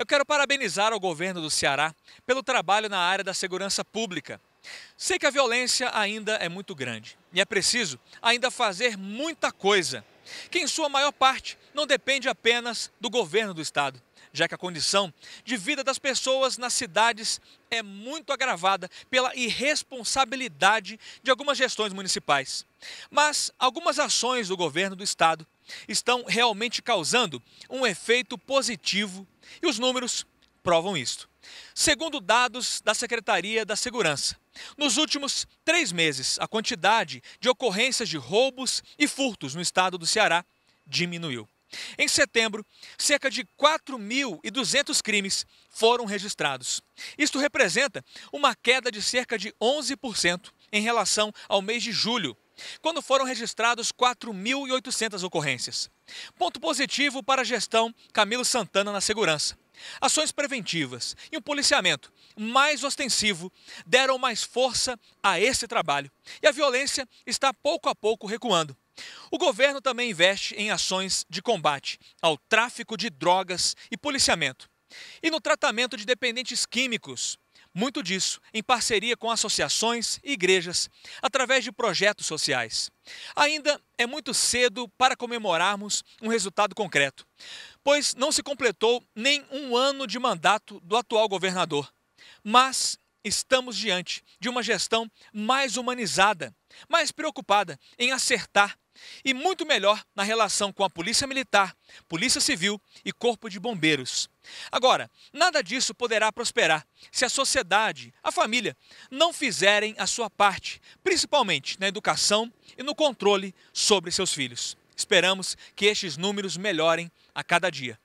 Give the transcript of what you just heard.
Eu quero parabenizar o governo do Ceará pelo trabalho na área da segurança pública. Sei que a violência ainda é muito grande e é preciso ainda fazer muita coisa, que em sua maior parte não depende apenas do governo do estado já que a condição de vida das pessoas nas cidades é muito agravada pela irresponsabilidade de algumas gestões municipais. Mas algumas ações do governo do estado estão realmente causando um efeito positivo e os números provam isto. Segundo dados da Secretaria da Segurança, nos últimos três meses, a quantidade de ocorrências de roubos e furtos no estado do Ceará diminuiu. Em setembro, cerca de 4.200 crimes foram registrados. Isto representa uma queda de cerca de 11% em relação ao mês de julho, quando foram registrados 4.800 ocorrências. Ponto positivo para a gestão Camilo Santana na segurança. Ações preventivas e um policiamento mais ostensivo deram mais força a esse trabalho e a violência está pouco a pouco recuando. O governo também investe em ações de combate ao tráfico de drogas e policiamento. E no tratamento de dependentes químicos. Muito disso em parceria com associações e igrejas, através de projetos sociais. Ainda é muito cedo para comemorarmos um resultado concreto, pois não se completou nem um ano de mandato do atual governador. Mas estamos diante de uma gestão mais humanizada, mais preocupada em acertar e muito melhor na relação com a Polícia Militar, Polícia Civil e Corpo de Bombeiros. Agora, nada disso poderá prosperar se a sociedade, a família, não fizerem a sua parte, principalmente na educação e no controle sobre seus filhos. Esperamos que estes números melhorem a cada dia.